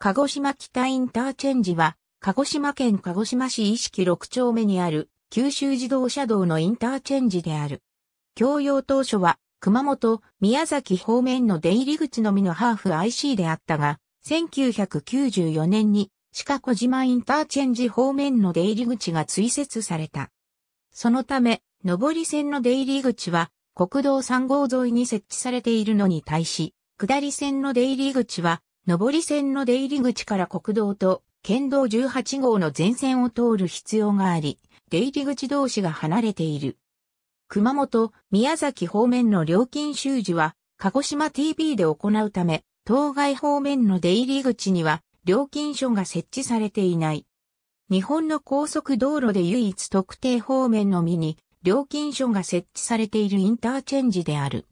鹿児島北インターチェンジは、鹿児島県鹿児島市意識6丁目にある九州自動車道のインターチェンジである。共用当初は、熊本、宮崎方面の出入り口のみのハーフ IC であったが、1994年に、鹿児島インターチェンジ方面の出入り口が追設された。そのため、上り線の出入り口は、国道3号沿いに設置されているのに対し、下り線の出入り口は、上り線の出入り口から国道と県道18号の全線を通る必要があり、出入り口同士が離れている。熊本、宮崎方面の料金収受は、鹿児島 TV で行うため、当該方面の出入り口には、料金所が設置されていない。日本の高速道路で唯一特定方面のみに、料金所が設置されているインターチェンジである。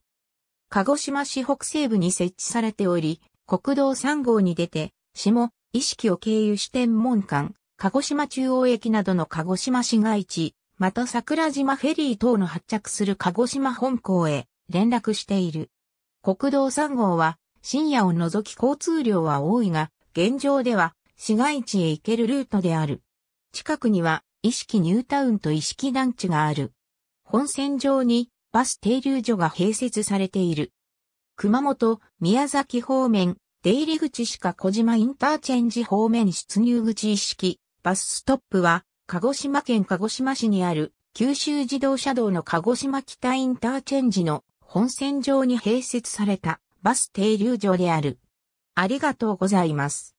鹿児島市北西部に設置されており、国道3号に出て、下、意識を経由して文館、鹿児島中央駅などの鹿児島市街地、また桜島フェリー等の発着する鹿児島本港へ連絡している。国道3号は深夜を除き交通量は多いが、現状では市街地へ行けるルートである。近くには意識ニュータウンと意識団地がある。本線上にバス停留所が併設されている。熊本、宮崎方面、出入り口しか小島インターチェンジ方面出入口一式、バスストップは、鹿児島県鹿児島市にある、九州自動車道の鹿児島北インターチェンジの本線上に併設されたバス停留所である。ありがとうございます。